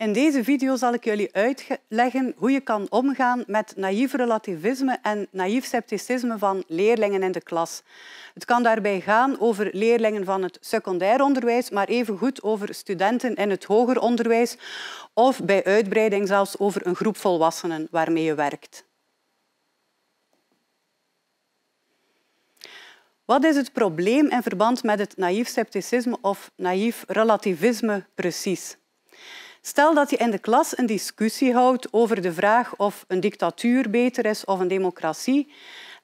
In deze video zal ik jullie uitleggen hoe je kan omgaan met naïef relativisme en naïef scepticisme van leerlingen in de klas. Het kan daarbij gaan over leerlingen van het secundair onderwijs, maar evengoed over studenten in het hoger onderwijs of bij uitbreiding zelfs over een groep volwassenen waarmee je werkt. Wat is het probleem in verband met het naïef scepticisme of naïef relativisme precies? Stel dat je in de klas een discussie houdt over de vraag of een dictatuur beter is of een democratie.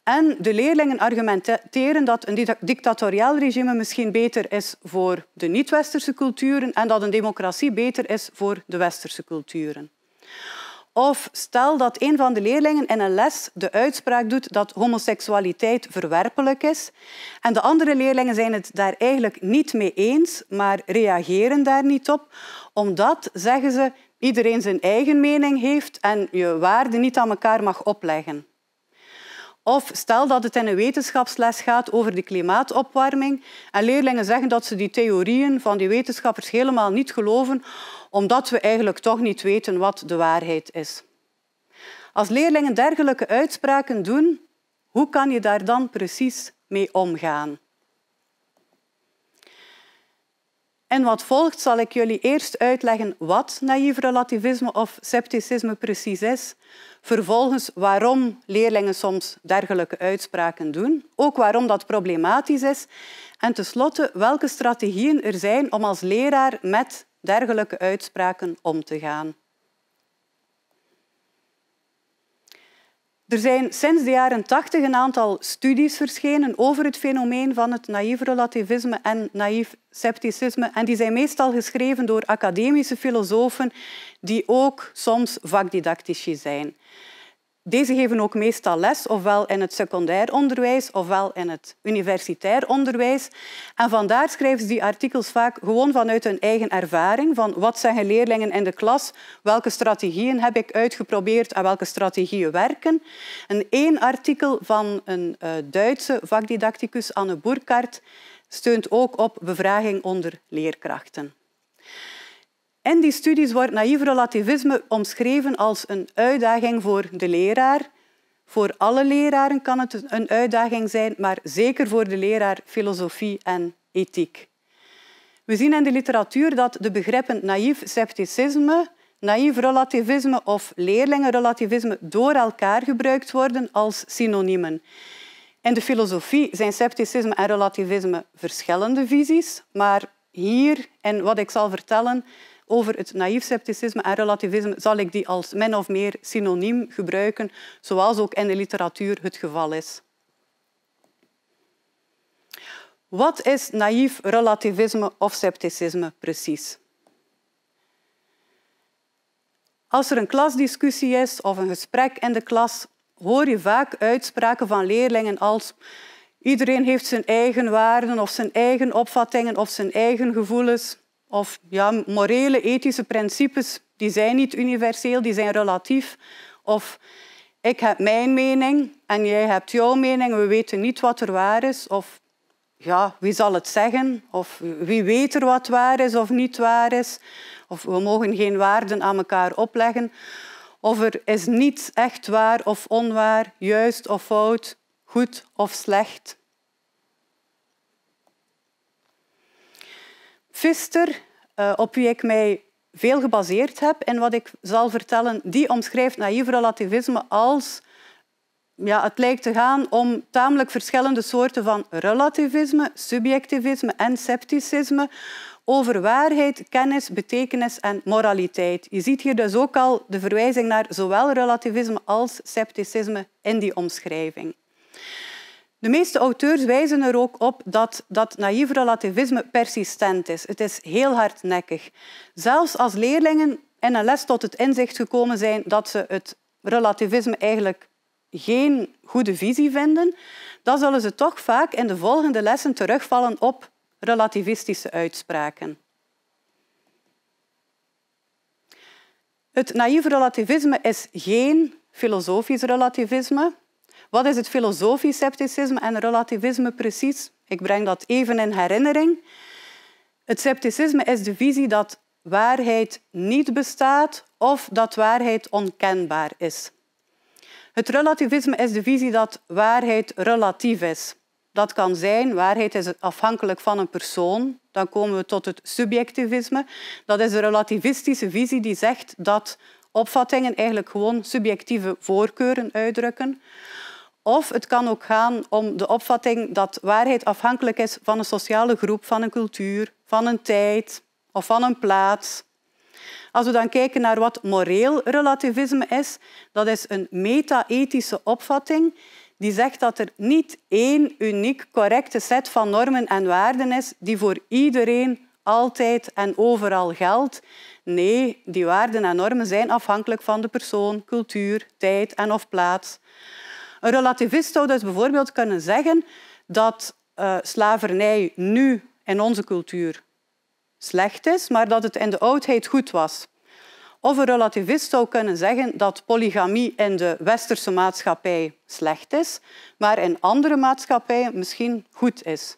En de leerlingen argumenteren dat een dictatoriaal regime misschien beter is voor de niet-westerse culturen en dat een democratie beter is voor de westerse culturen. Of stel dat een van de leerlingen in een les de uitspraak doet dat homoseksualiteit verwerpelijk is en de andere leerlingen zijn het daar eigenlijk niet mee eens, maar reageren daar niet op, omdat, zeggen ze, iedereen zijn eigen mening heeft en je waarde niet aan elkaar mag opleggen. Of stel dat het in een wetenschapsles gaat over de klimaatopwarming en leerlingen zeggen dat ze die theorieën van die wetenschappers helemaal niet geloven, omdat we eigenlijk toch niet weten wat de waarheid is. Als leerlingen dergelijke uitspraken doen, hoe kan je daar dan precies mee omgaan? En wat volgt zal ik jullie eerst uitleggen wat naïef relativisme of scepticisme precies is, vervolgens waarom leerlingen soms dergelijke uitspraken doen, ook waarom dat problematisch is en tenslotte welke strategieën er zijn om als leraar met dergelijke uitspraken om te gaan. Er zijn sinds de jaren tachtig een aantal studies verschenen over het fenomeen van het naïef relativisme en naïef scepticisme. En die zijn meestal geschreven door academische filosofen die ook soms vakdidactici zijn. Deze geven ook meestal les, ofwel in het secundair onderwijs ofwel in het universitair onderwijs. En vandaar schrijven ze die artikels vaak gewoon vanuit hun eigen ervaring. Van wat zeggen leerlingen in de klas? Welke strategieën heb ik uitgeprobeerd en welke strategieën werken? Een één artikel van een eh, Duitse vakdidacticus, Anne Boerkart, steunt ook op bevraging onder leerkrachten. In die studies wordt naïef relativisme omschreven als een uitdaging voor de leraar. Voor alle leraren kan het een uitdaging zijn, maar zeker voor de leraar filosofie en ethiek. We zien in de literatuur dat de begrippen naïef scepticisme, naïef relativisme of leerlingenrelativisme door elkaar gebruikt worden als synoniemen. In de filosofie zijn scepticisme en relativisme verschillende visies, maar hier, en wat ik zal vertellen, over het naïef scepticisme en relativisme, zal ik die als min of meer synoniem gebruiken, zoals ook in de literatuur het geval is. Wat is naïef relativisme of scepticisme precies? Als er een klasdiscussie is of een gesprek in de klas, hoor je vaak uitspraken van leerlingen als iedereen heeft zijn eigen waarden of zijn eigen opvattingen of zijn eigen gevoelens. Of ja, morele, ethische principes, die zijn niet universeel, die zijn relatief. Of ik heb mijn mening en jij hebt jouw mening, we weten niet wat er waar is. Of ja, wie zal het zeggen? Of wie weet er wat waar is of niet waar is? Of we mogen geen waarden aan elkaar opleggen. Of er is niets echt waar of onwaar, juist of fout, goed of slecht. Fuster, eh, op wie ik mij veel gebaseerd heb en wat ik zal vertellen, die omschrijft naïef relativisme als ja, het lijkt te gaan om tamelijk verschillende soorten van relativisme, subjectivisme en scepticisme over waarheid, kennis, betekenis en moraliteit. Je ziet hier dus ook al de verwijzing naar zowel relativisme als scepticisme in die omschrijving. De meeste auteurs wijzen er ook op dat dat naïef relativisme persistent is. Het is heel hardnekkig. Zelfs als leerlingen in een les tot het inzicht gekomen zijn dat ze het relativisme eigenlijk geen goede visie vinden, dan zullen ze toch vaak in de volgende lessen terugvallen op relativistische uitspraken. Het naïef relativisme is geen filosofisch relativisme. Wat is het filosofisch scepticisme en relativisme precies? Ik breng dat even in herinnering. Het scepticisme is de visie dat waarheid niet bestaat of dat waarheid onkenbaar is. Het relativisme is de visie dat waarheid relatief is. Dat kan zijn, waarheid is afhankelijk van een persoon. Dan komen we tot het subjectivisme. Dat is de relativistische visie die zegt dat opvattingen eigenlijk gewoon subjectieve voorkeuren uitdrukken. Of het kan ook gaan om de opvatting dat waarheid afhankelijk is van een sociale groep, van een cultuur, van een tijd of van een plaats. Als we dan kijken naar wat moreel relativisme is, dat is een meta-ethische opvatting die zegt dat er niet één uniek correcte set van normen en waarden is die voor iedereen altijd en overal geldt. Nee, die waarden en normen zijn afhankelijk van de persoon, cultuur, tijd en of plaats. Een relativist zou dus bijvoorbeeld kunnen zeggen dat eh, slavernij nu in onze cultuur slecht is, maar dat het in de oudheid goed was. Of een relativist zou kunnen zeggen dat polygamie in de westerse maatschappij slecht is, maar in andere maatschappijen misschien goed is.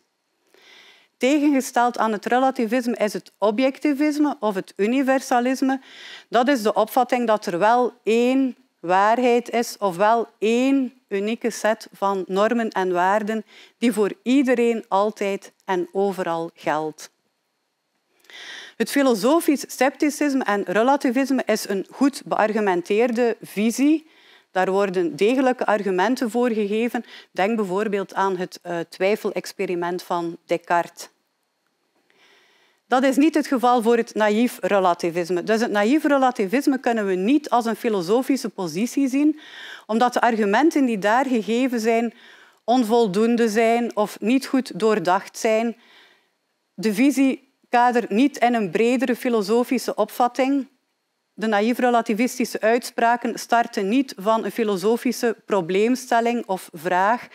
Tegengesteld aan het relativisme is het objectivisme of het universalisme. Dat is de opvatting dat er wel één waarheid is, ofwel één unieke set van normen en waarden die voor iedereen altijd en overal geldt. Het filosofisch scepticisme en relativisme is een goed beargumenteerde visie. Daar worden degelijke argumenten voor gegeven. Denk bijvoorbeeld aan het eh, twijfelexperiment van Descartes. Dat is niet het geval voor het naïef relativisme. Dus het naïef relativisme kunnen we niet als een filosofische positie zien, omdat de argumenten die daar gegeven zijn onvoldoende zijn of niet goed doordacht zijn. De visie kader niet in een bredere filosofische opvatting. De naïef relativistische uitspraken starten niet van een filosofische probleemstelling of vraag,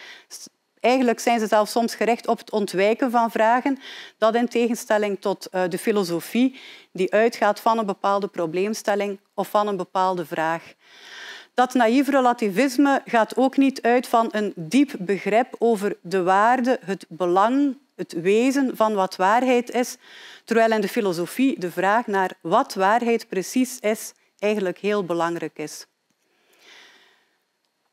Eigenlijk zijn ze zelfs soms gericht op het ontwijken van vragen. Dat in tegenstelling tot eh, de filosofie, die uitgaat van een bepaalde probleemstelling of van een bepaalde vraag. Dat naïef relativisme gaat ook niet uit van een diep begrip over de waarde, het belang, het wezen van wat waarheid is, terwijl in de filosofie de vraag naar wat waarheid precies is eigenlijk heel belangrijk is.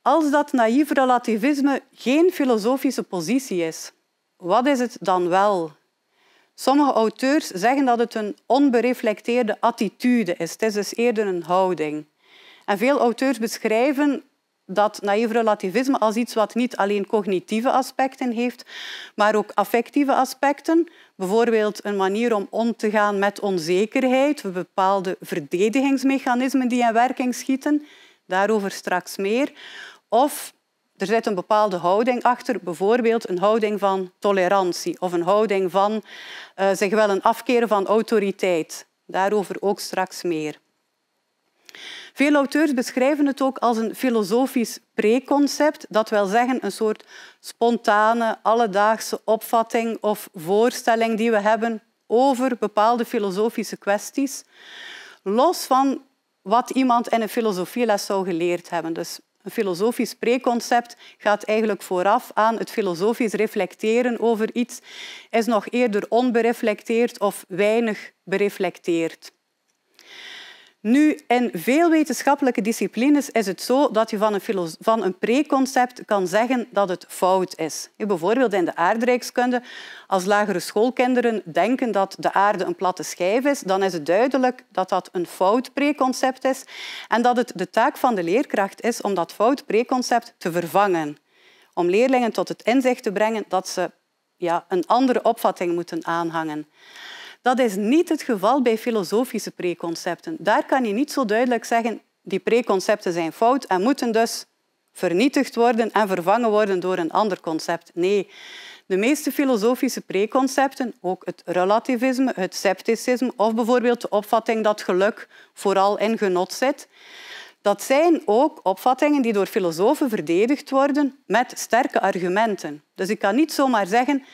Als dat naïef relativisme geen filosofische positie is, wat is het dan wel? Sommige auteurs zeggen dat het een onbereflecteerde attitude is. Het is dus eerder een houding. En veel auteurs beschrijven dat naïef relativisme als iets wat niet alleen cognitieve aspecten heeft, maar ook affectieve aspecten. Bijvoorbeeld een manier om om te gaan met onzekerheid, bepaalde verdedigingsmechanismen die in werking schieten. Daarover straks meer. Of er zit een bepaalde houding achter, bijvoorbeeld een houding van tolerantie of een houding van eh, zich wel een afkeren van autoriteit. Daarover ook straks meer. Veel auteurs beschrijven het ook als een filosofisch preconcept, dat wil zeggen een soort spontane, alledaagse opvatting of voorstelling die we hebben over bepaalde filosofische kwesties, los van wat iemand in een filosofieles zou geleerd hebben. Dus een filosofisch preconcept gaat eigenlijk vooraf aan het filosofisch reflecteren over iets, is nog eerder onbereflecteerd of weinig bereflecteerd. Nu, in veel wetenschappelijke disciplines is het zo dat je van een, van een preconcept kan zeggen dat het fout is. Bijvoorbeeld in de aardrijkskunde, als lagere schoolkinderen denken dat de aarde een platte schijf is, dan is het duidelijk dat dat een fout preconcept is en dat het de taak van de leerkracht is om dat fout preconcept te vervangen. Om leerlingen tot het inzicht te brengen dat ze ja, een andere opvatting moeten aanhangen. Dat is niet het geval bij filosofische preconcepten. Daar kan je niet zo duidelijk zeggen die preconcepten zijn fout en moeten dus vernietigd worden en vervangen worden door een ander concept. Nee, de meeste filosofische preconcepten, ook het relativisme, het scepticisme of bijvoorbeeld de opvatting dat geluk vooral in genot zit, dat zijn ook opvattingen die door filosofen verdedigd worden met sterke argumenten. Dus ik kan niet zomaar zeggen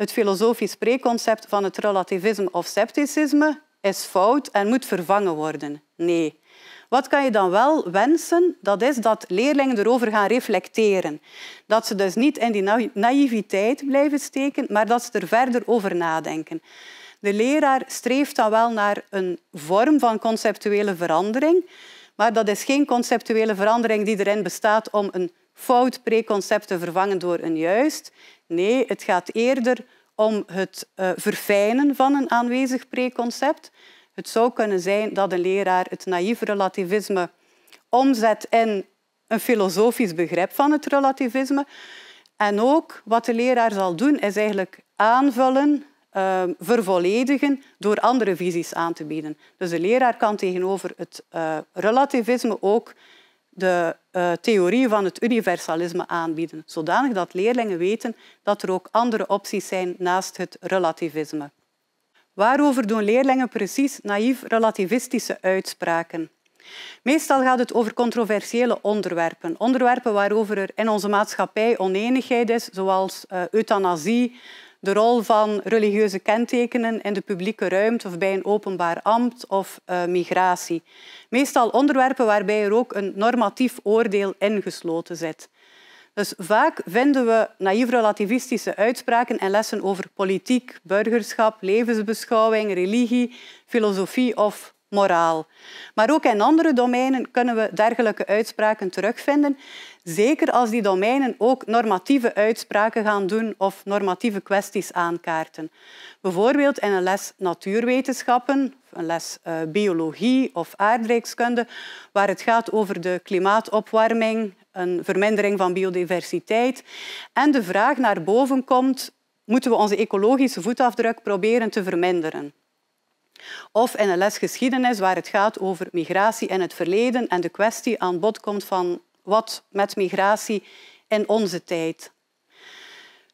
het filosofisch preconcept van het relativisme of scepticisme is fout en moet vervangen worden. Nee. Wat kan je dan wel wensen? Dat is dat leerlingen erover gaan reflecteren. Dat ze dus niet in die naïviteit blijven steken, maar dat ze er verder over nadenken. De leraar streeft dan wel naar een vorm van conceptuele verandering, maar dat is geen conceptuele verandering die erin bestaat om een fout preconcept te vervangen door een juist. Nee, het gaat eerder om het eh, verfijnen van een aanwezig preconcept. Het zou kunnen zijn dat een leraar het naïef relativisme omzet in een filosofisch begrip van het relativisme. En ook wat de leraar zal doen, is eigenlijk aanvullen, ehm, vervolledigen door andere visies aan te bieden. Dus de leraar kan tegenover het eh, relativisme ook de eh, theorie van het universalisme aanbieden, zodanig dat leerlingen weten dat er ook andere opties zijn naast het relativisme. Waarover doen leerlingen precies naïef relativistische uitspraken? Meestal gaat het over controversiële onderwerpen, onderwerpen waarover er in onze maatschappij oneenigheid is, zoals eh, euthanasie, de rol van religieuze kentekenen in de publieke ruimte of bij een openbaar ambt of eh, migratie. Meestal onderwerpen waarbij er ook een normatief oordeel ingesloten zit. Dus vaak vinden we naïef relativistische uitspraken en lessen over politiek, burgerschap, levensbeschouwing, religie, filosofie of moraal. Maar ook in andere domeinen kunnen we dergelijke uitspraken terugvinden, zeker als die domeinen ook normatieve uitspraken gaan doen of normatieve kwesties aankaarten. Bijvoorbeeld in een les natuurwetenschappen, een les eh, biologie of aardrijkskunde, waar het gaat over de klimaatopwarming, een vermindering van biodiversiteit en de vraag naar boven komt moeten we onze ecologische voetafdruk proberen te verminderen. Of in een les geschiedenis waar het gaat over migratie en het verleden en de kwestie aan bod komt van wat met migratie in onze tijd.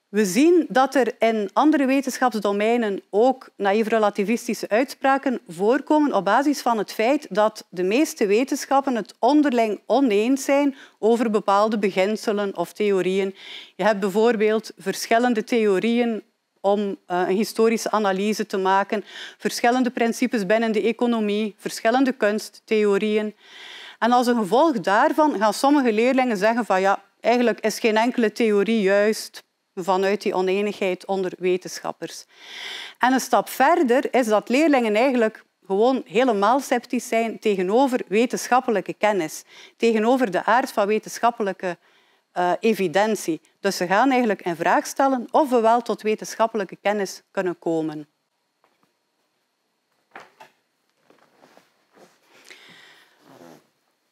We zien dat er in andere wetenschapsdomeinen ook naïef relativistische uitspraken voorkomen op basis van het feit dat de meeste wetenschappen het onderling oneens zijn over bepaalde beginselen of theorieën. Je hebt bijvoorbeeld verschillende theorieën om eh, een historische analyse te maken. Verschillende principes binnen de economie, verschillende kunsttheorieën. En als een gevolg daarvan gaan sommige leerlingen zeggen van ja, eigenlijk is geen enkele theorie juist vanuit die oneenigheid onder wetenschappers. En een stap verder is dat leerlingen eigenlijk gewoon helemaal sceptisch zijn tegenover wetenschappelijke kennis, tegenover de aard van wetenschappelijke uh, evidentie. Dus ze gaan eigenlijk in vraag stellen of we wel tot wetenschappelijke kennis kunnen komen.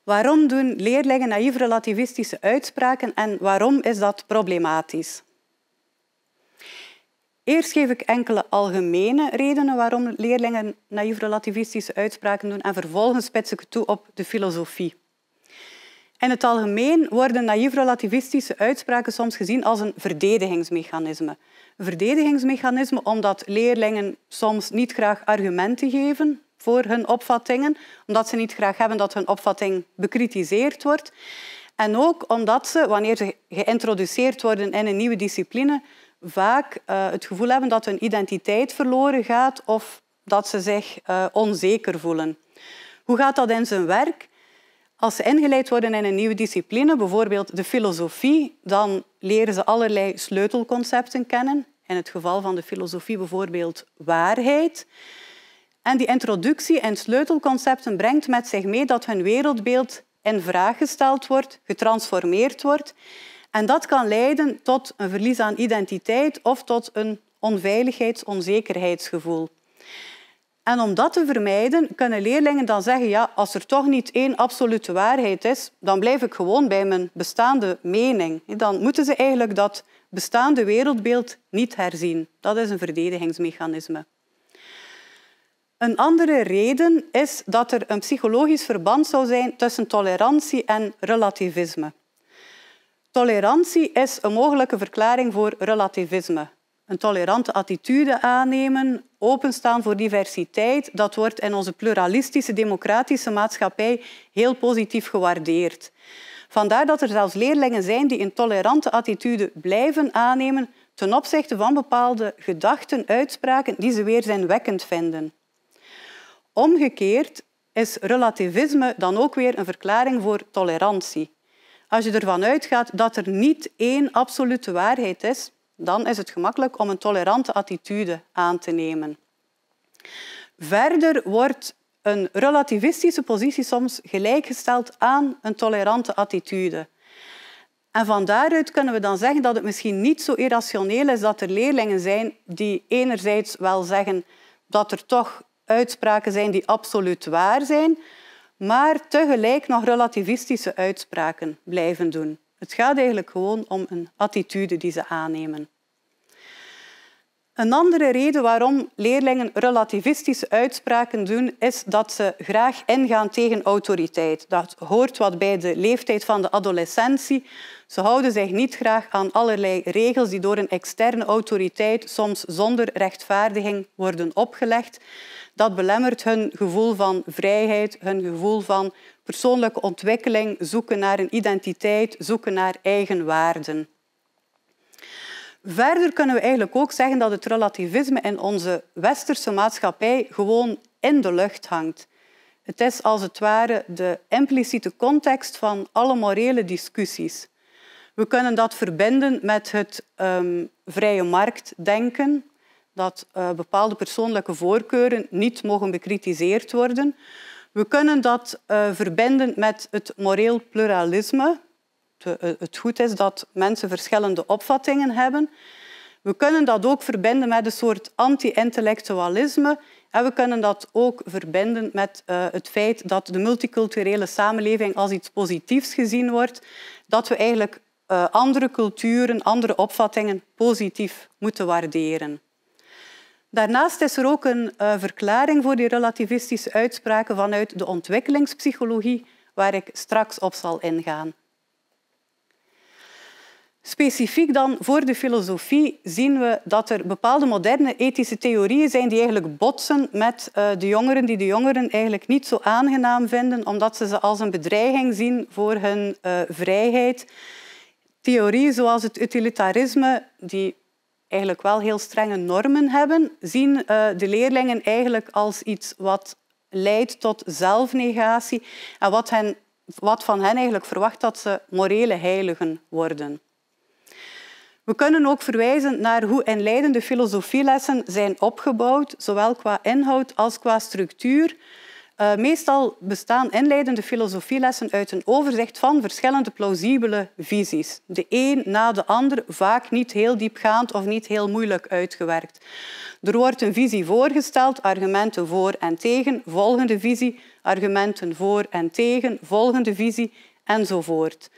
Waarom doen leerlingen naïef relativistische uitspraken en waarom is dat problematisch? Eerst geef ik enkele algemene redenen waarom leerlingen naïef relativistische uitspraken doen en vervolgens spits ik toe op de filosofie. In het algemeen worden naïef-relativistische uitspraken soms gezien als een verdedigingsmechanisme. Een verdedigingsmechanisme omdat leerlingen soms niet graag argumenten geven voor hun opvattingen, omdat ze niet graag hebben dat hun opvatting bekritiseerd wordt. En ook omdat ze, wanneer ze geïntroduceerd worden in een nieuwe discipline, vaak eh, het gevoel hebben dat hun identiteit verloren gaat of dat ze zich eh, onzeker voelen. Hoe gaat dat in zijn werk? Als ze ingeleid worden in een nieuwe discipline, bijvoorbeeld de filosofie, dan leren ze allerlei sleutelconcepten kennen. In het geval van de filosofie bijvoorbeeld waarheid. En die introductie en sleutelconcepten brengt met zich mee dat hun wereldbeeld in vraag gesteld wordt, getransformeerd wordt. En dat kan leiden tot een verlies aan identiteit of tot een onveiligheids-onzekerheidsgevoel. En om dat te vermijden, kunnen leerlingen dan zeggen, ja, als er toch niet één absolute waarheid is, dan blijf ik gewoon bij mijn bestaande mening. Dan moeten ze eigenlijk dat bestaande wereldbeeld niet herzien. Dat is een verdedigingsmechanisme. Een andere reden is dat er een psychologisch verband zou zijn tussen tolerantie en relativisme. Tolerantie is een mogelijke verklaring voor relativisme een tolerante attitude aannemen, openstaan voor diversiteit, dat wordt in onze pluralistische democratische maatschappij heel positief gewaardeerd. Vandaar dat er zelfs leerlingen zijn die een tolerante attitude blijven aannemen ten opzichte van bepaalde gedachten, uitspraken die ze wekkend vinden. Omgekeerd is relativisme dan ook weer een verklaring voor tolerantie. Als je ervan uitgaat dat er niet één absolute waarheid is, dan is het gemakkelijk om een tolerante attitude aan te nemen. Verder wordt een relativistische positie soms gelijkgesteld aan een tolerante attitude. En van daaruit kunnen we dan zeggen dat het misschien niet zo irrationeel is dat er leerlingen zijn die enerzijds wel zeggen dat er toch uitspraken zijn die absoluut waar zijn, maar tegelijk nog relativistische uitspraken blijven doen. Het gaat eigenlijk gewoon om een attitude die ze aannemen. Een andere reden waarom leerlingen relativistische uitspraken doen, is dat ze graag ingaan tegen autoriteit. Dat hoort wat bij de leeftijd van de adolescentie. Ze houden zich niet graag aan allerlei regels die door een externe autoriteit soms zonder rechtvaardiging worden opgelegd dat belemmert hun gevoel van vrijheid, hun gevoel van persoonlijke ontwikkeling, zoeken naar een identiteit, zoeken naar eigen waarden. Verder kunnen we eigenlijk ook zeggen dat het relativisme in onze westerse maatschappij gewoon in de lucht hangt. Het is als het ware de impliciete context van alle morele discussies. We kunnen dat verbinden met het ehm, vrije marktdenken, dat eh, bepaalde persoonlijke voorkeuren niet mogen bekritiseerd worden. We kunnen dat eh, verbinden met het moreel pluralisme. Eh, het goed is dat mensen verschillende opvattingen hebben. We kunnen dat ook verbinden met een soort anti-intellectualisme. En we kunnen dat ook verbinden met het feit dat de multiculturele samenleving als iets positiefs gezien wordt. Dat we eigenlijk andere culturen, andere opvattingen positief moeten waarderen. Daarnaast is er ook een eh, verklaring voor die relativistische uitspraken vanuit de ontwikkelingspsychologie, waar ik straks op zal ingaan. Specifiek dan voor de filosofie zien we dat er bepaalde moderne ethische theorieën zijn die eigenlijk botsen met eh, de jongeren, die de jongeren eigenlijk niet zo aangenaam vinden, omdat ze ze als een bedreiging zien voor hun eh, vrijheid. Theorieën zoals het utilitarisme, die eigenlijk wel heel strenge normen hebben, zien eh, de leerlingen eigenlijk als iets wat leidt tot zelfnegatie en wat, hen, wat van hen eigenlijk verwacht dat ze morele heiligen worden. We kunnen ook verwijzen naar hoe inleidende filosofielessen zijn opgebouwd, zowel qua inhoud als qua structuur, eh, meestal bestaan inleidende filosofielessen uit een overzicht van verschillende plausibele visies. De een na de ander, vaak niet heel diepgaand of niet heel moeilijk uitgewerkt. Er wordt een visie voorgesteld, argumenten voor en tegen, volgende visie, argumenten voor en tegen, volgende visie enzovoort.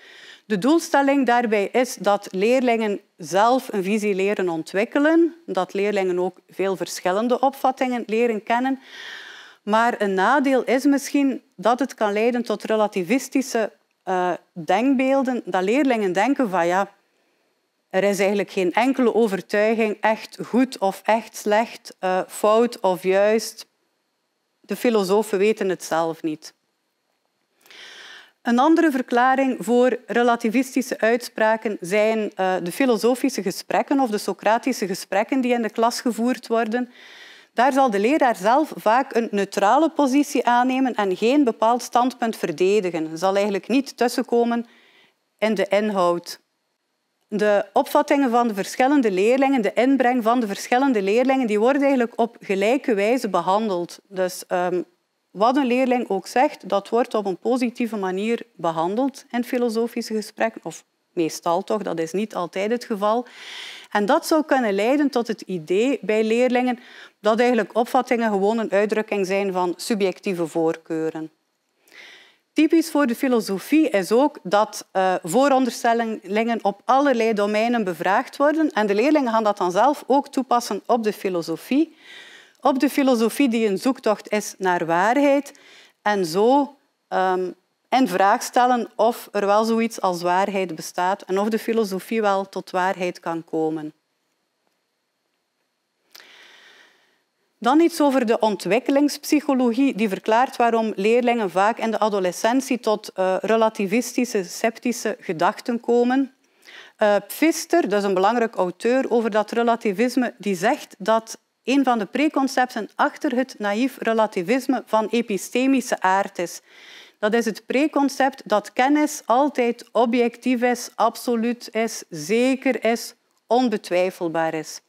De doelstelling daarbij is dat leerlingen zelf een visie leren ontwikkelen, dat leerlingen ook veel verschillende opvattingen leren kennen, maar een nadeel is misschien dat het kan leiden tot relativistische eh, denkbeelden, dat leerlingen denken van ja, er is eigenlijk geen enkele overtuiging echt goed of echt slecht, eh, fout of juist. De filosofen weten het zelf niet. Een andere verklaring voor relativistische uitspraken zijn eh, de filosofische gesprekken of de Socratische gesprekken die in de klas gevoerd worden. Daar zal de leraar zelf vaak een neutrale positie aannemen en geen bepaald standpunt verdedigen. Zal eigenlijk niet tussenkomen in de inhoud. De opvattingen van de verschillende leerlingen, de inbreng van de verschillende leerlingen, die worden eigenlijk op gelijke wijze behandeld. Dus ehm, wat een leerling ook zegt, dat wordt op een positieve manier behandeld in filosofische gesprekken. Of meestal toch, dat is niet altijd het geval. En dat zou kunnen leiden tot het idee bij leerlingen dat eigenlijk opvattingen gewoon een uitdrukking zijn van subjectieve voorkeuren. Typisch voor de filosofie is ook dat eh, vooronderstellingen op allerlei domeinen bevraagd worden en de leerlingen gaan dat dan zelf ook toepassen op de filosofie. Op de filosofie die een zoektocht is naar waarheid en zo ehm, en vraag stellen of er wel zoiets als waarheid bestaat en of de filosofie wel tot waarheid kan komen. Dan iets over de ontwikkelingspsychologie, die verklaart waarom leerlingen vaak in de adolescentie tot eh, relativistische, sceptische gedachten komen. Uh, Pfister, dat is een belangrijk auteur over dat relativisme, die zegt dat een van de preconcepten achter het naïef relativisme van epistemische aard is. Dat is het preconcept dat kennis altijd objectief is, absoluut is, zeker is, onbetwijfelbaar is.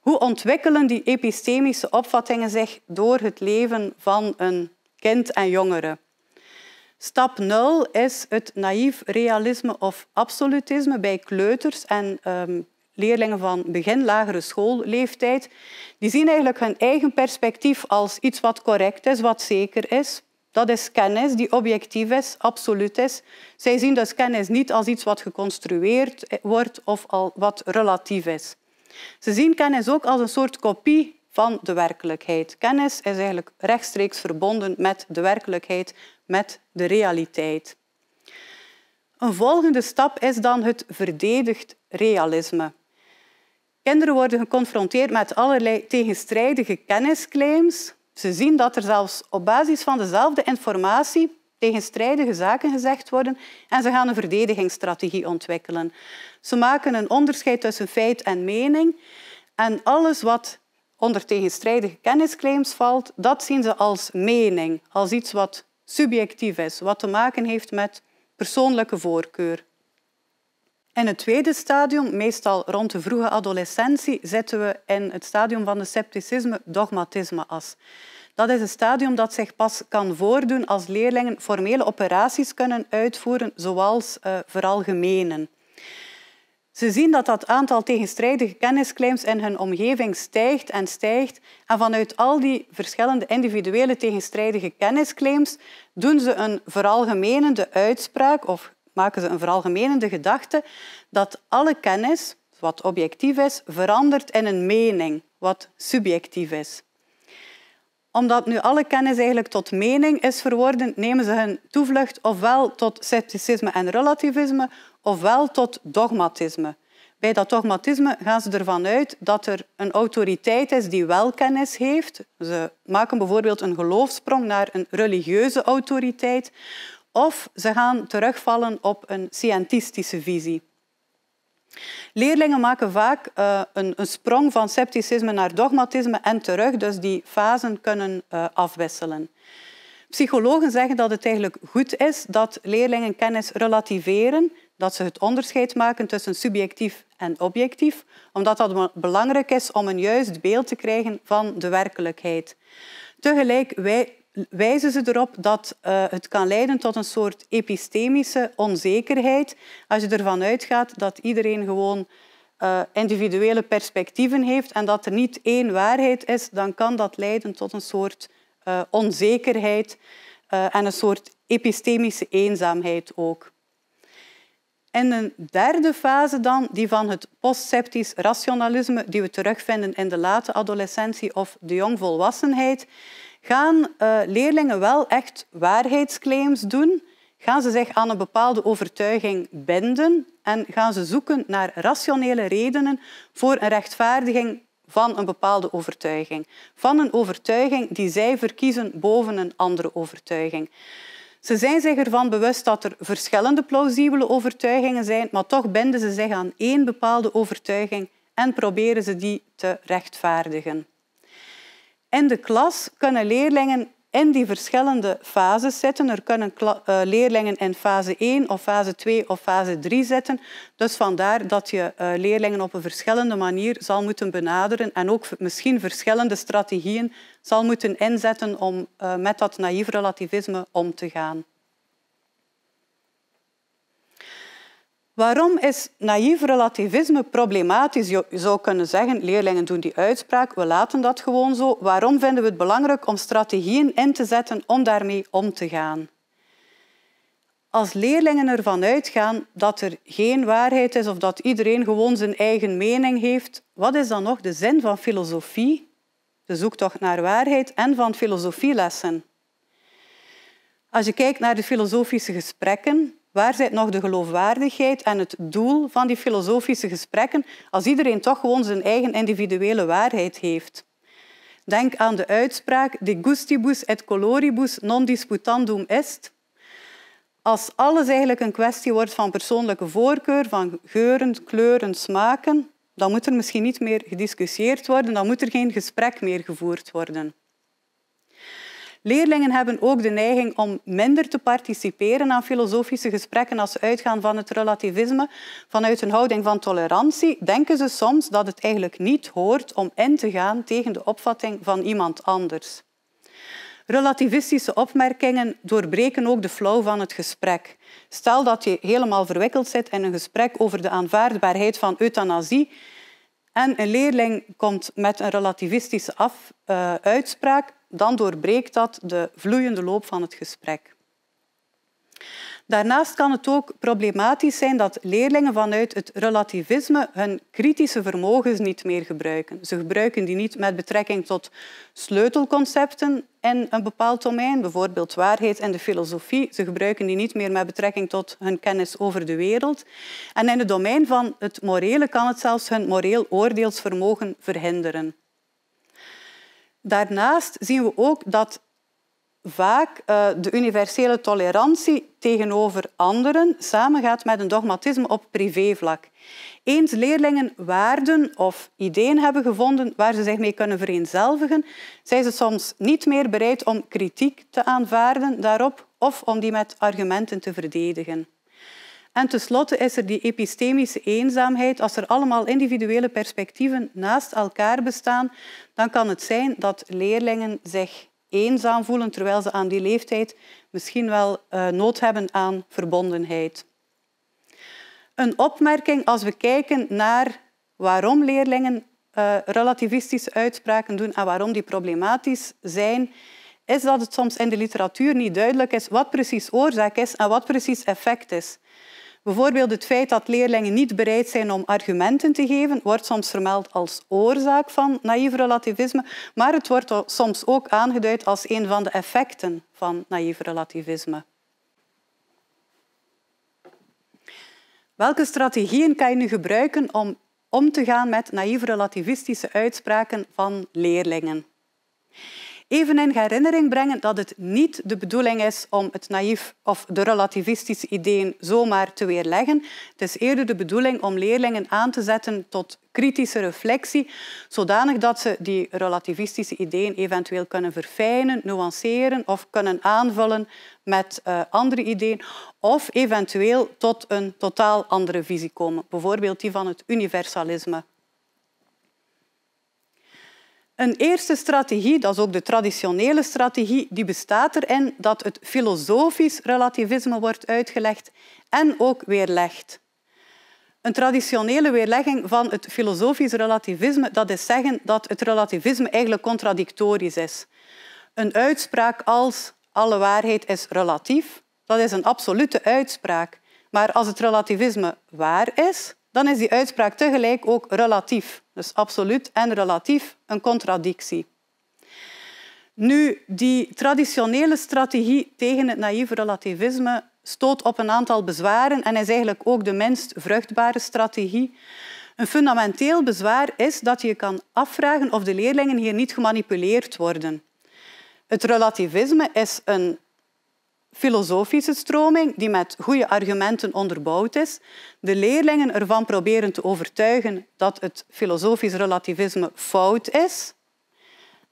Hoe ontwikkelen die epistemische opvattingen zich door het leven van een kind en jongere? Stap 0 is het naïef realisme of absolutisme bij kleuters en ehm, leerlingen van begin lagere schoolleeftijd. Die zien eigenlijk hun eigen perspectief als iets wat correct is, wat zeker is. Dat is kennis die objectief is, absoluut is. Zij zien dus kennis niet als iets wat geconstrueerd wordt of al wat relatief is. Ze zien kennis ook als een soort kopie van de werkelijkheid. Kennis is eigenlijk rechtstreeks verbonden met de werkelijkheid, met de realiteit. Een volgende stap is dan het verdedigd realisme. Kinderen worden geconfronteerd met allerlei tegenstrijdige kennisclaims ze zien dat er zelfs op basis van dezelfde informatie tegenstrijdige zaken gezegd worden en ze gaan een verdedigingsstrategie ontwikkelen. Ze maken een onderscheid tussen feit en mening en alles wat onder tegenstrijdige kennisclaims valt, dat zien ze als mening, als iets wat subjectief is, wat te maken heeft met persoonlijke voorkeur. En het tweede stadium, meestal rond de vroege adolescentie, zitten we in het stadium van de scepticisme, dogmatisme as. Dat is een stadium dat zich pas kan voordoen als leerlingen formele operaties kunnen uitvoeren, zoals uh, veralgemenen. Ze zien dat dat aantal tegenstrijdige kennisclaims in hun omgeving stijgt en stijgt. En vanuit al die verschillende individuele tegenstrijdige kennisclaims doen ze een veralgemenende uitspraak of maken ze een veralgemenende gedachte dat alle kennis, wat objectief is, verandert in een mening, wat subjectief is. Omdat nu alle kennis eigenlijk tot mening is verworden, nemen ze hun toevlucht ofwel tot scepticisme en relativisme, ofwel tot dogmatisme. Bij dat dogmatisme gaan ze ervan uit dat er een autoriteit is die wel kennis heeft. Ze maken bijvoorbeeld een geloofsprong naar een religieuze autoriteit of ze gaan terugvallen op een scientistische visie. Leerlingen maken vaak eh, een, een, sprong van scepticisme naar dogmatisme en terug, dus die fasen kunnen eh, afwisselen. Psychologen zeggen dat het eigenlijk goed is dat leerlingen kennis relativeren, dat ze het onderscheid maken tussen subjectief en objectief, omdat dat belangrijk is om een juist beeld te krijgen van de werkelijkheid. Tegelijk wij wijzen ze erop dat eh, het kan leiden tot een soort epistemische onzekerheid als je ervan uitgaat dat iedereen gewoon eh, individuele perspectieven heeft en dat er niet één waarheid is, dan kan dat leiden tot een soort eh, onzekerheid en een soort epistemische eenzaamheid ook. En een derde fase dan, die van het postceptisch rationalisme, die we terugvinden in de late adolescentie of de jongvolwassenheid, gaan eh, leerlingen wel echt waarheidsclaims doen? Gaan ze zich aan een bepaalde overtuiging binden? En gaan ze zoeken naar rationele redenen voor een rechtvaardiging van een bepaalde overtuiging? Van een overtuiging die zij verkiezen boven een andere overtuiging. Ze zijn zich ervan bewust dat er verschillende plausibele overtuigingen zijn, maar toch binden ze zich aan één bepaalde overtuiging en proberen ze die te rechtvaardigen. En de klas kunnen leerlingen in die verschillende fases zitten. Er kunnen eh, leerlingen in fase 1 of fase 2 of fase 3 zitten. Dus vandaar dat je eh, leerlingen op een verschillende manier zal moeten benaderen en ook misschien verschillende strategieën zal moeten inzetten om eh, met dat naïef relativisme om te gaan. Waarom is naïef relativisme problematisch? Je zou kunnen zeggen, leerlingen doen die uitspraak, we laten dat gewoon zo. Waarom vinden we het belangrijk om strategieën in te zetten om daarmee om te gaan? Als leerlingen ervan uitgaan dat er geen waarheid is of dat iedereen gewoon zijn eigen mening heeft, wat is dan nog de zin van filosofie, de zoektocht naar waarheid en van filosofielessen? Als je kijkt naar de filosofische gesprekken, Waar zit nog de geloofwaardigheid en het doel van die filosofische gesprekken als iedereen toch gewoon zijn eigen individuele waarheid heeft? Denk aan de uitspraak de gustibus et coloribus non disputandum est. Als alles eigenlijk een kwestie wordt van persoonlijke voorkeur, van geuren, kleuren, smaken, dan moet er misschien niet meer gediscussieerd worden, dan moet er geen gesprek meer gevoerd worden. Leerlingen hebben ook de neiging om minder te participeren aan filosofische gesprekken als ze uitgaan van het relativisme. Vanuit een houding van tolerantie denken ze soms dat het eigenlijk niet hoort om in te gaan tegen de opvatting van iemand anders. Relativistische opmerkingen doorbreken ook de flow van het gesprek. Stel dat je helemaal verwikkeld zit in een gesprek over de aanvaardbaarheid van euthanasie en een leerling komt met een relativistische af, eh, uitspraak, dan doorbreekt dat de vloeiende loop van het gesprek. Daarnaast kan het ook problematisch zijn dat leerlingen vanuit het relativisme hun kritische vermogens niet meer gebruiken. Ze gebruiken die niet met betrekking tot sleutelconcepten in een bepaald domein, bijvoorbeeld waarheid en de filosofie. Ze gebruiken die niet meer met betrekking tot hun kennis over de wereld. En in het domein van het morele kan het zelfs hun moreel oordeelsvermogen verhinderen. Daarnaast zien we ook dat vaak eh, de universele tolerantie tegenover anderen samengaat met een dogmatisme op privévlak. Eens leerlingen waarden of ideeën hebben gevonden waar ze zich mee kunnen vereenzelvigen, zijn ze soms niet meer bereid om kritiek te aanvaarden daarop of om die met argumenten te verdedigen. En tenslotte is er die epistemische eenzaamheid. Als er allemaal individuele perspectieven naast elkaar bestaan, dan kan het zijn dat leerlingen zich eenzaam voelen, terwijl ze aan die leeftijd misschien wel eh, nood hebben aan verbondenheid. Een opmerking als we kijken naar waarom leerlingen eh, relativistische uitspraken doen en waarom die problematisch zijn, is dat het soms in de literatuur niet duidelijk is wat precies oorzaak is en wat precies effect is. Bijvoorbeeld het feit dat leerlingen niet bereid zijn om argumenten te geven, wordt soms vermeld als oorzaak van naïef relativisme, maar het wordt soms ook aangeduid als een van de effecten van naïef relativisme. Welke strategieën kan je nu gebruiken om om te gaan met naïef relativistische uitspraken van leerlingen? even in herinnering brengen dat het niet de bedoeling is om het naïef of de relativistische ideeën zomaar te weerleggen. Het is eerder de bedoeling om leerlingen aan te zetten tot kritische reflectie, zodanig dat ze die relativistische ideeën eventueel kunnen verfijnen, nuanceren of kunnen aanvullen met eh, andere ideeën of eventueel tot een totaal andere visie komen, bijvoorbeeld die van het universalisme een eerste strategie, dat is ook de traditionele strategie, die bestaat erin dat het filosofisch relativisme wordt uitgelegd en ook weerlegd. Een traditionele weerlegging van het filosofisch relativisme, dat is zeggen dat het relativisme eigenlijk contradictorisch is. Een uitspraak als alle waarheid is relatief, dat is een absolute uitspraak. Maar als het relativisme waar is, dan is die uitspraak tegelijk ook relatief. Dus absoluut en relatief een contradictie. Nu, die traditionele strategie tegen het naïeve relativisme stoot op een aantal bezwaren en is eigenlijk ook de minst vruchtbare strategie. Een fundamenteel bezwaar is dat je kan afvragen of de leerlingen hier niet gemanipuleerd worden. Het relativisme is een filosofische stroming die met goede argumenten onderbouwd is, de leerlingen ervan proberen te overtuigen dat het filosofisch relativisme fout is,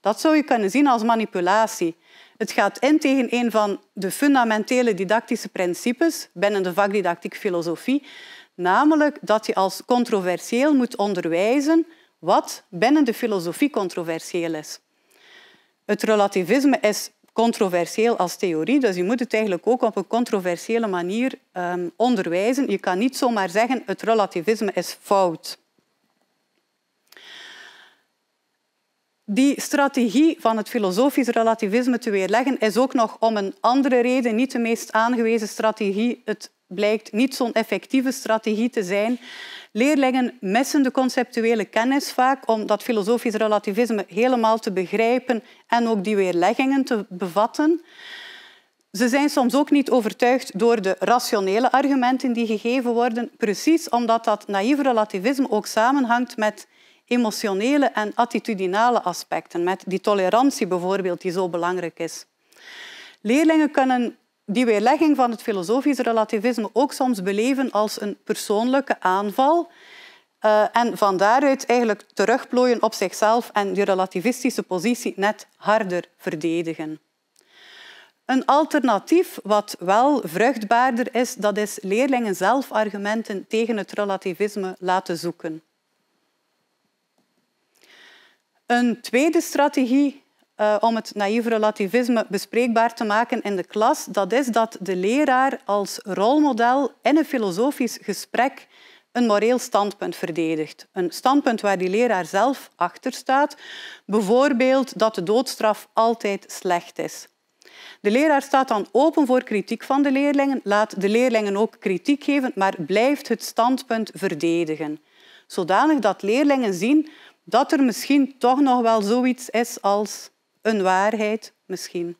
dat zou je kunnen zien als manipulatie. Het gaat in tegen een van de fundamentele didactische principes binnen de vakdidactiek filosofie, namelijk dat je als controversieel moet onderwijzen wat binnen de filosofie controversieel is. Het relativisme is controversieel als theorie. Dus je moet het eigenlijk ook op een controversiële manier ehm, onderwijzen. Je kan niet zomaar zeggen het relativisme is fout. Die strategie van het filosofisch relativisme te weerleggen is ook nog om een andere reden niet de meest aangewezen strategie. Het blijkt niet zo'n effectieve strategie te zijn. Leerlingen missen de conceptuele kennis vaak om dat filosofisch relativisme helemaal te begrijpen en ook die weerleggingen te bevatten. Ze zijn soms ook niet overtuigd door de rationele argumenten die gegeven worden, precies omdat dat naïef relativisme ook samenhangt met emotionele en attitudinale aspecten, met die tolerantie bijvoorbeeld die zo belangrijk is. Leerlingen kunnen die weerlegging van het filosofisch relativisme ook soms beleven als een persoonlijke aanval. Eh, en van daaruit eigenlijk terugplooien op zichzelf en die relativistische positie net harder verdedigen. Een alternatief wat wel vruchtbaarder is, dat is leerlingen zelf argumenten tegen het relativisme laten zoeken. Een tweede strategie eh, om het naïef relativisme bespreekbaar te maken in de klas, dat is dat de leraar als rolmodel in een filosofisch gesprek een moreel standpunt verdedigt. Een standpunt waar die leraar zelf achter staat. Bijvoorbeeld dat de doodstraf altijd slecht is. De leraar staat dan open voor kritiek van de leerlingen, laat de leerlingen ook kritiek geven, maar blijft het standpunt verdedigen. Zodanig dat leerlingen zien dat er misschien toch nog wel zoiets is als een waarheid misschien.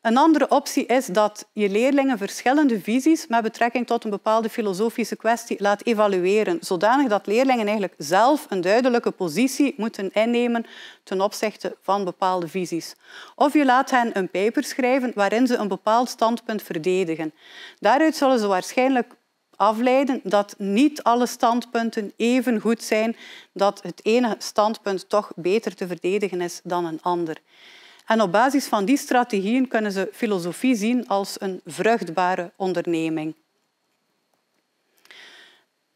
Een andere optie is dat je leerlingen verschillende visies met betrekking tot een bepaalde filosofische kwestie laat evalueren, zodanig dat leerlingen eigenlijk zelf een duidelijke positie moeten innemen ten opzichte van bepaalde visies. Of je laat hen een paper schrijven waarin ze een bepaald standpunt verdedigen. Daaruit zullen ze waarschijnlijk afleiden dat niet alle standpunten even goed zijn, dat het ene standpunt toch beter te verdedigen is dan een ander. En op basis van die strategieën kunnen ze filosofie zien als een vruchtbare onderneming.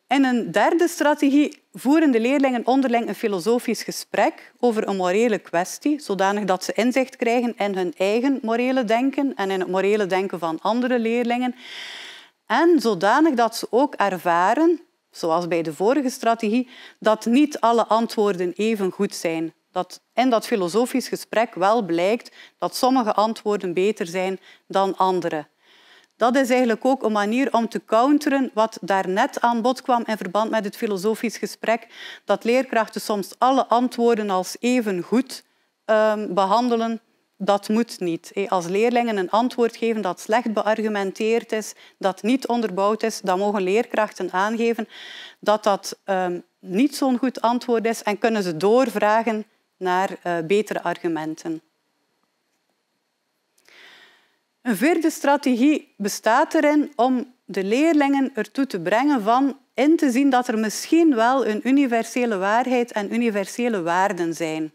In een derde strategie voeren de leerlingen onderling een filosofisch gesprek over een morele kwestie, zodanig dat ze inzicht krijgen in hun eigen morele denken en in het morele denken van andere leerlingen. En zodanig dat ze ook ervaren, zoals bij de vorige strategie, dat niet alle antwoorden even goed zijn. Dat in dat filosofisch gesprek wel blijkt dat sommige antwoorden beter zijn dan andere. Dat is eigenlijk ook een manier om te counteren wat daarnet aan bod kwam in verband met het filosofisch gesprek, dat leerkrachten soms alle antwoorden als even goed ehm, behandelen dat moet niet. Als leerlingen een antwoord geven dat slecht beargumenteerd is, dat niet onderbouwd is, dan mogen leerkrachten aangeven dat dat ehm, niet zo'n goed antwoord is en kunnen ze doorvragen naar eh, betere argumenten. Een vierde strategie bestaat erin om de leerlingen ertoe te brengen van in te zien dat er misschien wel een universele waarheid en universele waarden zijn.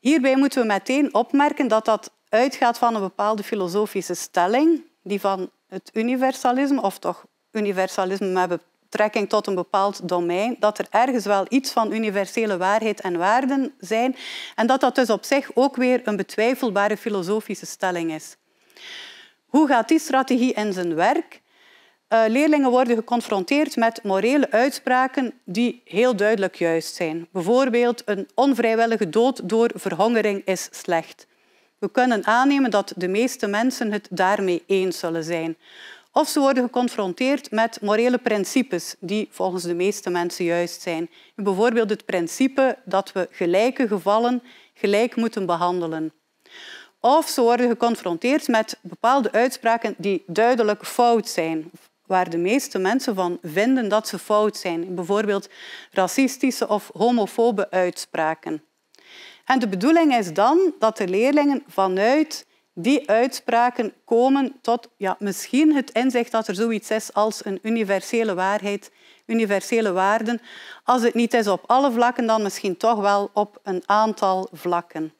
Hierbij moeten we meteen opmerken dat dat uitgaat van een bepaalde filosofische stelling, die van het universalisme, of toch universalisme met betrekking tot een bepaald domein, dat er ergens wel iets van universele waarheid en waarden zijn en dat dat dus op zich ook weer een betwijfelbare filosofische stelling is. Hoe gaat die strategie in zijn werk? Eh, leerlingen worden geconfronteerd met morele uitspraken die heel duidelijk juist zijn. Bijvoorbeeld een onvrijwillige dood door verhongering is slecht. We kunnen aannemen dat de meeste mensen het daarmee eens zullen zijn. Of ze worden geconfronteerd met morele principes die volgens de meeste mensen juist zijn. Bijvoorbeeld het principe dat we gelijke gevallen gelijk moeten behandelen. Of ze worden geconfronteerd met bepaalde uitspraken die duidelijk fout zijn waar de meeste mensen van vinden dat ze fout zijn. Bijvoorbeeld racistische of homofobe uitspraken. En de bedoeling is dan dat de leerlingen vanuit die uitspraken komen tot ja, misschien het inzicht dat er zoiets is als een universele waarheid, universele waarden. Als het niet is op alle vlakken, dan misschien toch wel op een aantal vlakken.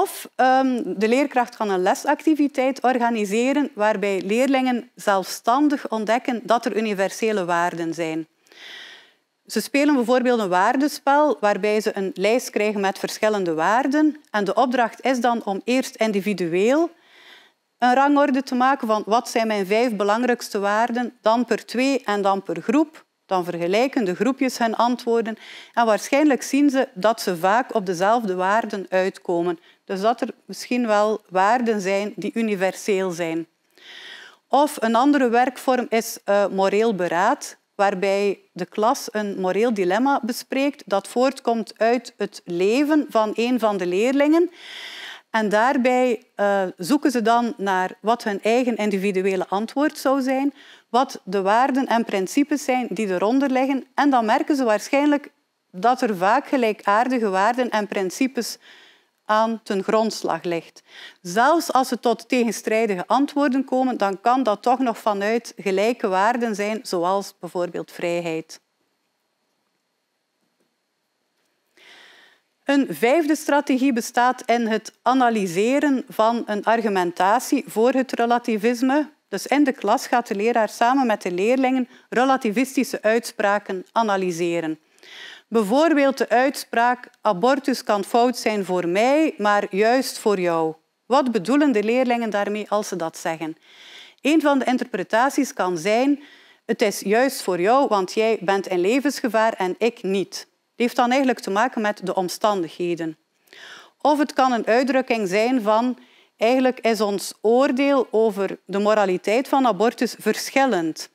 Of ehm, de leerkracht kan een lesactiviteit organiseren waarbij leerlingen zelfstandig ontdekken dat er universele waarden zijn. Ze spelen bijvoorbeeld een waardespel waarbij ze een lijst krijgen met verschillende waarden. En de opdracht is dan om eerst individueel een rangorde te maken van wat zijn mijn vijf belangrijkste waarden, dan per twee en dan per groep. Dan vergelijken de groepjes hun antwoorden en waarschijnlijk zien ze dat ze vaak op dezelfde waarden uitkomen. Dus dat er misschien wel waarden zijn die universeel zijn. Of een andere werkvorm is eh, moreel beraad, waarbij de klas een moreel dilemma bespreekt dat voortkomt uit het leven van een van de leerlingen. En daarbij eh, zoeken ze dan naar wat hun eigen individuele antwoord zou zijn, wat de waarden en principes zijn die eronder liggen. En dan merken ze waarschijnlijk dat er vaak gelijkaardige waarden en principes ten grondslag ligt. Zelfs als ze tot tegenstrijdige antwoorden komen, dan kan dat toch nog vanuit gelijke waarden zijn, zoals bijvoorbeeld vrijheid. Een vijfde strategie bestaat in het analyseren van een argumentatie voor het relativisme. Dus in de klas gaat de leraar samen met de leerlingen relativistische uitspraken analyseren. Bijvoorbeeld de uitspraak abortus kan fout zijn voor mij, maar juist voor jou. Wat bedoelen de leerlingen daarmee als ze dat zeggen? Een van de interpretaties kan zijn het is juist voor jou, want jij bent in levensgevaar en ik niet. Het heeft dan eigenlijk te maken met de omstandigheden. Of het kan een uitdrukking zijn van eigenlijk is ons oordeel over de moraliteit van abortus verschillend.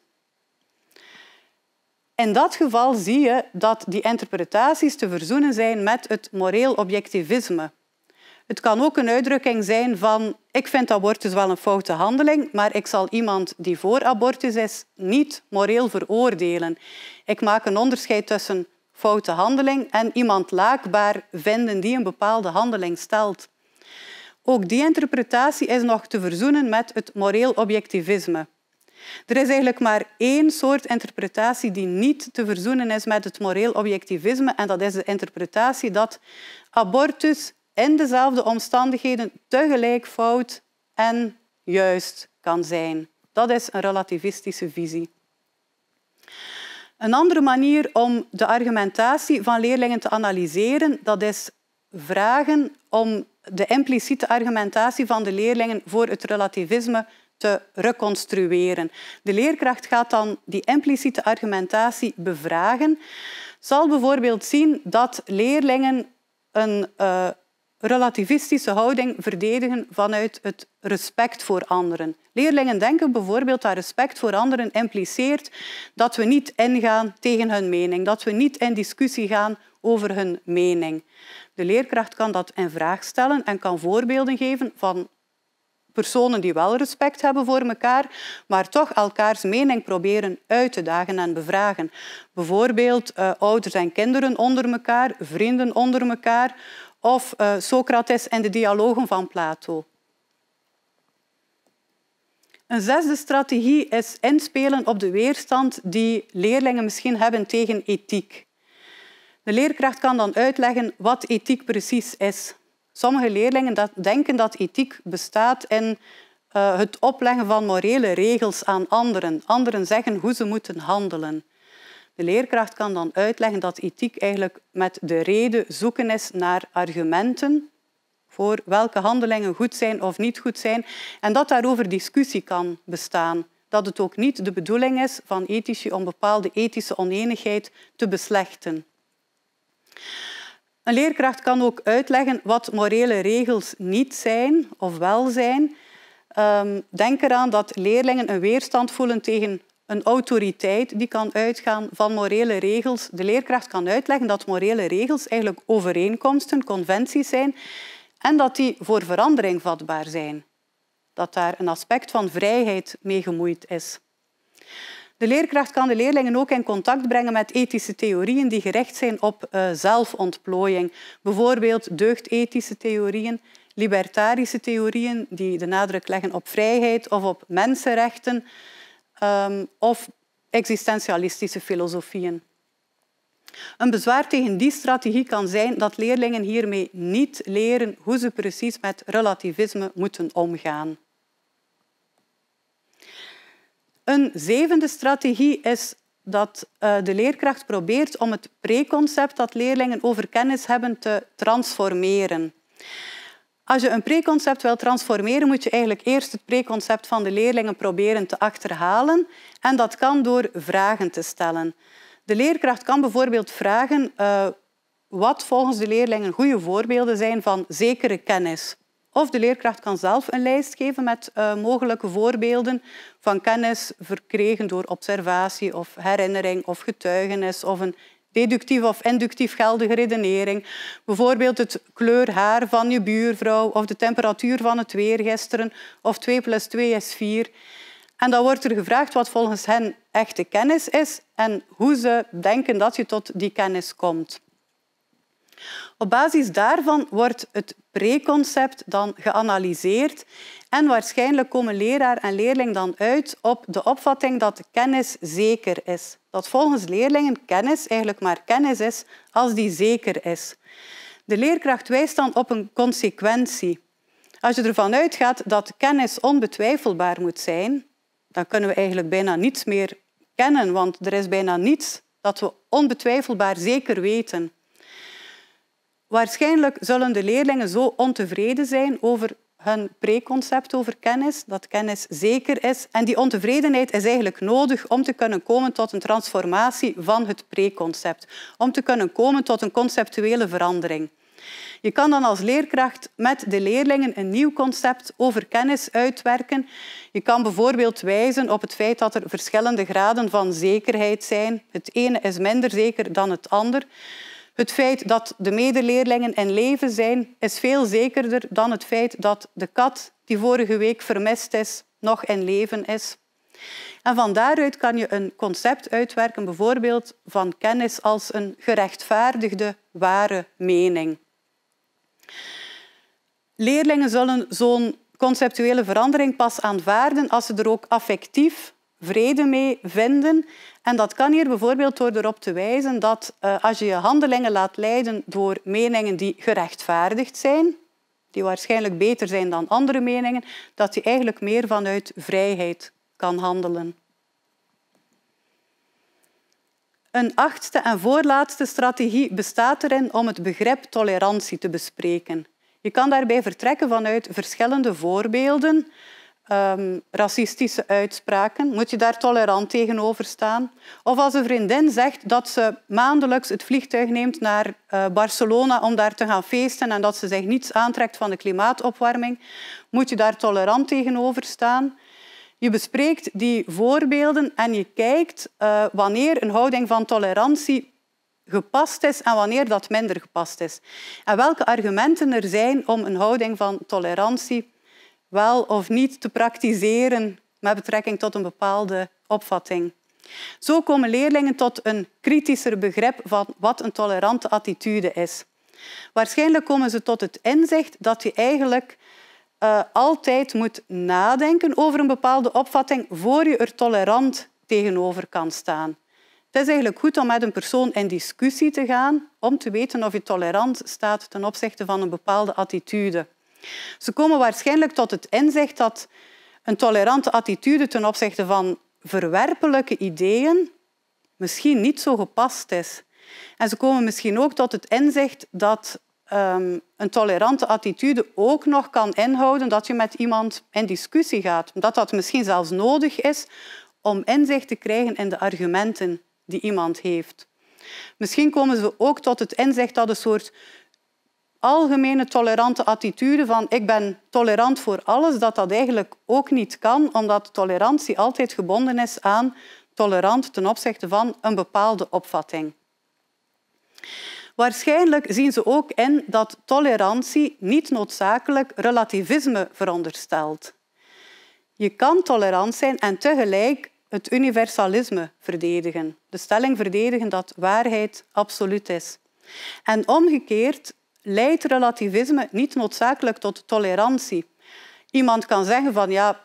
In dat geval zie je dat die interpretaties te verzoenen zijn met het moreel objectivisme. Het kan ook een uitdrukking zijn van ik vind abortus wel een foute handeling, maar ik zal iemand die voor abortus is niet moreel veroordelen. Ik maak een onderscheid tussen foute handeling en iemand laakbaar vinden die een bepaalde handeling stelt. Ook die interpretatie is nog te verzoenen met het moreel objectivisme. Er is eigenlijk maar één soort interpretatie die niet te verzoenen is met het moreel objectivisme en dat is de interpretatie dat abortus in dezelfde omstandigheden tegelijk fout en juist kan zijn. Dat is een relativistische visie. Een andere manier om de argumentatie van leerlingen te analyseren, dat is vragen om de impliciete argumentatie van de leerlingen voor het relativisme te reconstrueren. De leerkracht gaat dan die impliciete argumentatie bevragen. Zal bijvoorbeeld zien dat leerlingen een eh, relativistische houding verdedigen vanuit het respect voor anderen. Leerlingen denken bijvoorbeeld dat respect voor anderen impliceert dat we niet ingaan tegen hun mening, dat we niet in discussie gaan over hun mening. De leerkracht kan dat in vraag stellen en kan voorbeelden geven van personen die wel respect hebben voor elkaar, maar toch elkaars mening proberen uit te dagen en bevragen. Bijvoorbeeld eh, ouders en kinderen onder elkaar, vrienden onder elkaar of eh, Socrates en de dialogen van Plato. Een zesde strategie is inspelen op de weerstand die leerlingen misschien hebben tegen ethiek. De leerkracht kan dan uitleggen wat ethiek precies is sommige leerlingen dat denken dat ethiek bestaat in eh, het opleggen van morele regels aan anderen. Anderen zeggen hoe ze moeten handelen. De leerkracht kan dan uitleggen dat ethiek eigenlijk met de reden zoeken is naar argumenten voor welke handelingen goed zijn of niet goed zijn en dat daarover discussie kan bestaan. Dat het ook niet de bedoeling is van ethici om bepaalde ethische oneenigheid te beslechten. Een leerkracht kan ook uitleggen wat morele regels niet zijn of wel zijn. Ehm, denk eraan dat leerlingen een weerstand voelen tegen een autoriteit die kan uitgaan van morele regels. De leerkracht kan uitleggen dat morele regels eigenlijk overeenkomsten, conventies zijn en dat die voor verandering vatbaar zijn. Dat daar een aspect van vrijheid mee gemoeid is. De leerkracht kan de leerlingen ook in contact brengen met ethische theorieën die gericht zijn op eh, zelfontplooiing. Bijvoorbeeld deugdethische theorieën, libertarische theorieën die de nadruk leggen op vrijheid of op mensenrechten, ehm, of existentialistische filosofieën. Een bezwaar tegen die strategie kan zijn dat leerlingen hiermee niet leren hoe ze precies met relativisme moeten omgaan. Een zevende strategie is dat eh, de leerkracht probeert om het preconcept dat leerlingen over kennis hebben te transformeren. Als je een preconcept wil transformeren, moet je eigenlijk eerst het preconcept van de leerlingen proberen te achterhalen. En dat kan door vragen te stellen. De leerkracht kan bijvoorbeeld vragen eh, wat volgens de leerlingen goede voorbeelden zijn van zekere kennis. Of de leerkracht kan zelf een lijst geven met eh, mogelijke voorbeelden van kennis verkregen door observatie of herinnering of getuigenis of een deductief of inductief geldige redenering. Bijvoorbeeld het kleur haar van je buurvrouw of de temperatuur van het weer gisteren of 2 plus 2 is 4. En dan wordt er gevraagd wat volgens hen echte kennis is en hoe ze denken dat je tot die kennis komt. Op basis daarvan wordt het preconcept dan geanalyseerd en waarschijnlijk komen leraar en leerling dan uit op de opvatting dat kennis zeker is. Dat volgens leerlingen kennis eigenlijk maar kennis is als die zeker is. De leerkracht wijst dan op een consequentie. Als je ervan uitgaat dat kennis onbetwijfelbaar moet zijn, dan kunnen we eigenlijk bijna niets meer kennen, want er is bijna niets dat we onbetwijfelbaar zeker weten. Waarschijnlijk zullen de leerlingen zo ontevreden zijn over hun preconcept over kennis, dat kennis zeker is. En die ontevredenheid is eigenlijk nodig om te kunnen komen tot een transformatie van het preconcept, om te kunnen komen tot een conceptuele verandering. Je kan dan als leerkracht met de leerlingen een nieuw concept over kennis uitwerken. Je kan bijvoorbeeld wijzen op het feit dat er verschillende graden van zekerheid zijn. Het ene is minder zeker dan het ander. Het feit dat de medeleerlingen in leven zijn, is veel zekerder dan het feit dat de kat die vorige week vermist is, nog in leven is. En van daaruit kan je een concept uitwerken, bijvoorbeeld van kennis als een gerechtvaardigde ware mening. Leerlingen zullen zo'n conceptuele verandering pas aanvaarden als ze er ook affectief vrede mee vinden. En dat kan hier bijvoorbeeld door erop te wijzen dat eh, als je je handelingen laat leiden door meningen die gerechtvaardigd zijn, die waarschijnlijk beter zijn dan andere meningen, dat je eigenlijk meer vanuit vrijheid kan handelen. Een achtste en voorlaatste strategie bestaat erin om het begrip tolerantie te bespreken. Je kan daarbij vertrekken vanuit verschillende voorbeelden Ehm, racistische uitspraken? Moet je daar tolerant tegenover staan? Of als een vriendin zegt dat ze maandelijks het vliegtuig neemt naar eh, Barcelona om daar te gaan feesten en dat ze zich niets aantrekt van de klimaatopwarming, moet je daar tolerant tegenover staan? Je bespreekt die voorbeelden en je kijkt eh, wanneer een houding van tolerantie gepast is en wanneer dat minder gepast is. En welke argumenten er zijn om een houding van tolerantie wel of niet te praktiseren met betrekking tot een bepaalde opvatting. Zo komen leerlingen tot een kritischer begrip van wat een tolerante attitude is. Waarschijnlijk komen ze tot het inzicht dat je eigenlijk eh, altijd moet nadenken over een bepaalde opvatting voor je er tolerant tegenover kan staan. Het is eigenlijk goed om met een persoon in discussie te gaan om te weten of je tolerant staat ten opzichte van een bepaalde attitude. Ze komen waarschijnlijk tot het inzicht dat een tolerante attitude ten opzichte van verwerpelijke ideeën misschien niet zo gepast is. En ze komen misschien ook tot het inzicht dat ehm, een tolerante attitude ook nog kan inhouden dat je met iemand in discussie gaat. Dat dat misschien zelfs nodig is om inzicht te krijgen in de argumenten die iemand heeft. Misschien komen ze ook tot het inzicht dat een soort algemene tolerante attitude van ik ben tolerant voor alles, dat dat eigenlijk ook niet kan, omdat tolerantie altijd gebonden is aan tolerant ten opzichte van een bepaalde opvatting. Waarschijnlijk zien ze ook in dat tolerantie niet noodzakelijk relativisme veronderstelt. Je kan tolerant zijn en tegelijk het universalisme verdedigen. De stelling verdedigen dat waarheid absoluut is. En omgekeerd leidt relativisme niet noodzakelijk tot tolerantie. Iemand kan zeggen van ja,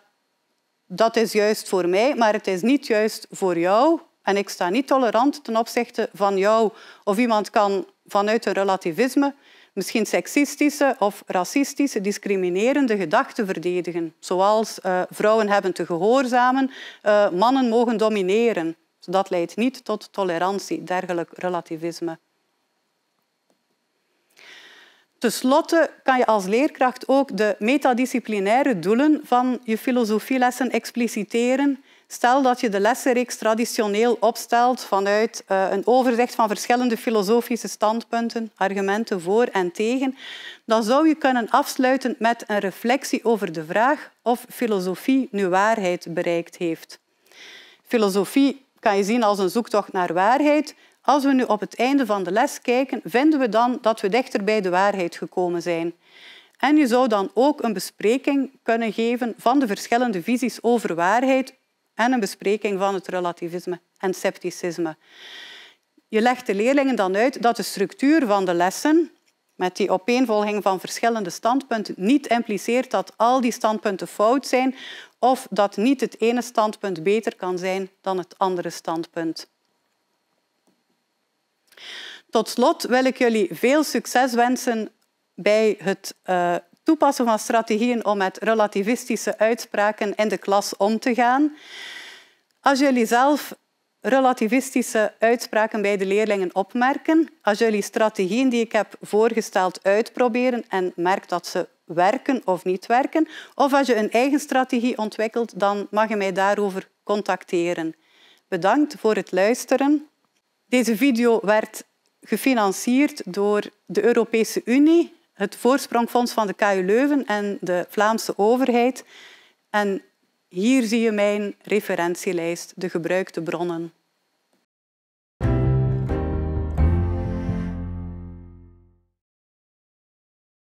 dat is juist voor mij, maar het is niet juist voor jou. En ik sta niet tolerant ten opzichte van jou. Of iemand kan vanuit een relativisme misschien seksistische of racistische discriminerende gedachten verdedigen. Zoals eh, vrouwen hebben te gehoorzamen, eh, mannen mogen domineren. Dat leidt niet tot tolerantie, dergelijk relativisme. Ten slotte kan je als leerkracht ook de metadisciplinaire doelen van je filosofielessen expliciteren. Stel dat je de lessenreeks traditioneel opstelt vanuit eh, een overzicht van verschillende filosofische standpunten, argumenten voor en tegen, dan zou je kunnen afsluiten met een reflectie over de vraag of filosofie nu waarheid bereikt heeft. Filosofie kan je zien als een zoektocht naar waarheid, als we nu op het einde van de les kijken, vinden we dan dat we dichter bij de waarheid gekomen zijn. En je zou dan ook een bespreking kunnen geven van de verschillende visies over waarheid en een bespreking van het relativisme en scepticisme. Je legt de leerlingen dan uit dat de structuur van de lessen met die opeenvolging van verschillende standpunten niet impliceert dat al die standpunten fout zijn of dat niet het ene standpunt beter kan zijn dan het andere standpunt. Tot slot wil ik jullie veel succes wensen bij het eh, toepassen van strategieën om met relativistische uitspraken in de klas om te gaan. Als jullie zelf relativistische uitspraken bij de leerlingen opmerken, als jullie strategieën die ik heb voorgesteld uitproberen en merken dat ze werken of niet werken, of als je een eigen strategie ontwikkelt, dan mag je mij daarover contacteren. Bedankt voor het luisteren. Deze video werd gefinancierd door de Europese Unie, het voorsprongfonds van de KU Leuven en de Vlaamse overheid. En hier zie je mijn referentielijst, de gebruikte bronnen.